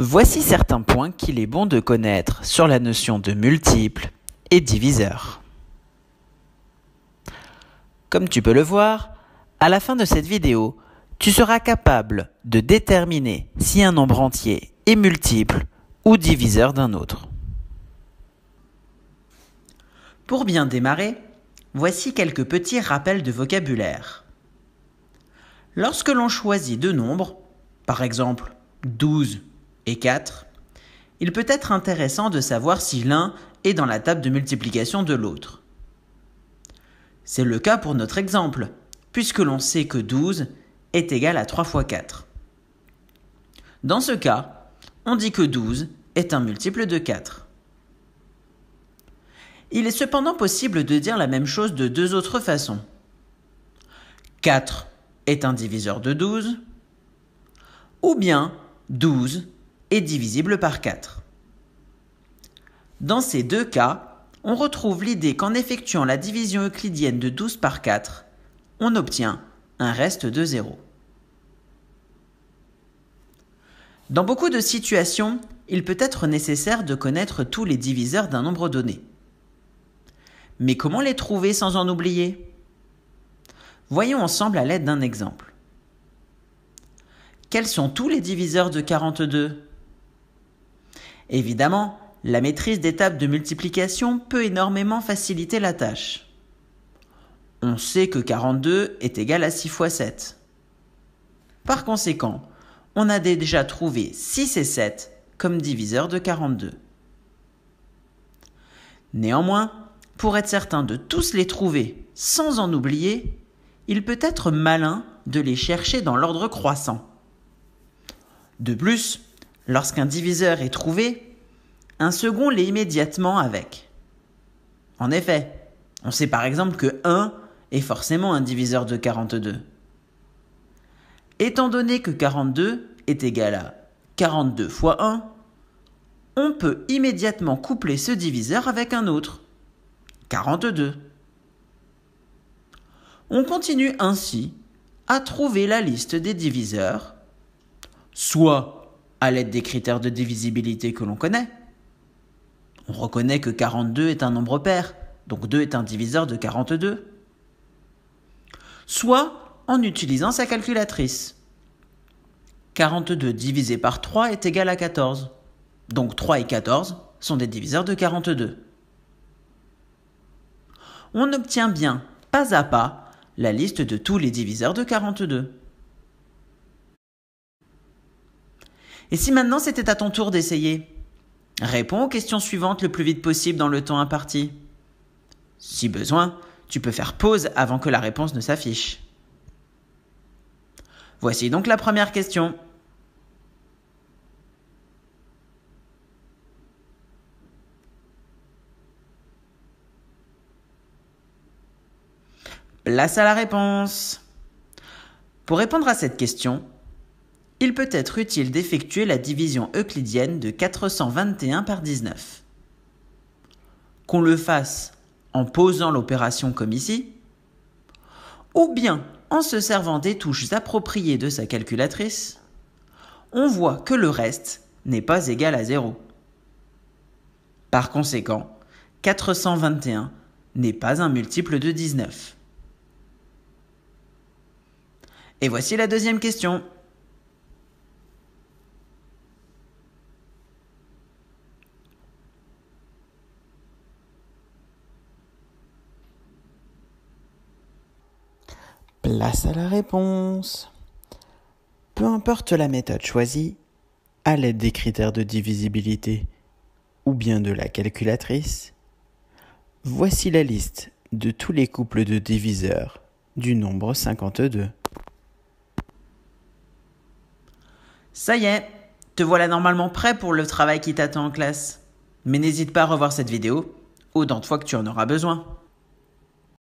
Voici certains points qu'il est bon de connaître sur la notion de multiple et diviseur. Comme tu peux le voir, à la fin de cette vidéo, tu seras capable de déterminer si un nombre entier est multiple ou diviseur d'un autre. Pour bien démarrer, voici quelques petits rappels de vocabulaire. Lorsque l'on choisit deux nombres, par exemple 12 et 4, il peut être intéressant de savoir si l'un est dans la table de multiplication de l'autre. C'est le cas pour notre exemple, puisque l'on sait que 12 est égal à 3 fois 4. Dans ce cas, on dit que 12 est un multiple de 4. Il est cependant possible de dire la même chose de deux autres façons. 4 est un diviseur de 12, ou bien 12 est divisible par 4. Dans ces deux cas, on retrouve l'idée qu'en effectuant la division euclidienne de 12 par 4, on obtient un reste de 0. Dans beaucoup de situations, il peut être nécessaire de connaître tous les diviseurs d'un nombre donné. Mais comment les trouver sans en oublier Voyons ensemble à l'aide d'un exemple. Quels sont tous les diviseurs de 42 Évidemment, la maîtrise d'étapes de multiplication peut énormément faciliter la tâche. On sait que 42 est égal à 6 fois 7. Par conséquent, on a déjà trouvé 6 et 7 comme diviseurs de 42. Néanmoins, pour être certain de tous les trouver sans en oublier, il peut être malin de les chercher dans l'ordre croissant. De plus, Lorsqu'un diviseur est trouvé, un second l'est immédiatement avec. En effet, on sait par exemple que 1 est forcément un diviseur de 42. Étant donné que 42 est égal à 42 fois 1, on peut immédiatement coupler ce diviseur avec un autre, 42. On continue ainsi à trouver la liste des diviseurs, soit à l'aide des critères de divisibilité que l'on connaît. On reconnaît que 42 est un nombre pair, donc 2 est un diviseur de 42. Soit en utilisant sa calculatrice. 42 divisé par 3 est égal à 14. Donc 3 et 14 sont des diviseurs de 42. On obtient bien, pas à pas, la liste de tous les diviseurs de 42. Et si maintenant c'était à ton tour d'essayer Réponds aux questions suivantes le plus vite possible dans le temps imparti. Si besoin, tu peux faire pause avant que la réponse ne s'affiche. Voici donc la première question. Place à la réponse. Pour répondre à cette question, il peut être utile d'effectuer la division euclidienne de 421 par 19. Qu'on le fasse en posant l'opération comme ici, ou bien en se servant des touches appropriées de sa calculatrice, on voit que le reste n'est pas égal à 0. Par conséquent, 421 n'est pas un multiple de 19. Et voici la deuxième question. Là, à la réponse. Peu importe la méthode choisie, à l'aide des critères de divisibilité ou bien de la calculatrice, voici la liste de tous les couples de diviseurs du nombre 52. Ça y est, te voilà normalement prêt pour le travail qui t'attend en classe. Mais n'hésite pas à revoir cette vidéo autant de fois que tu en auras besoin.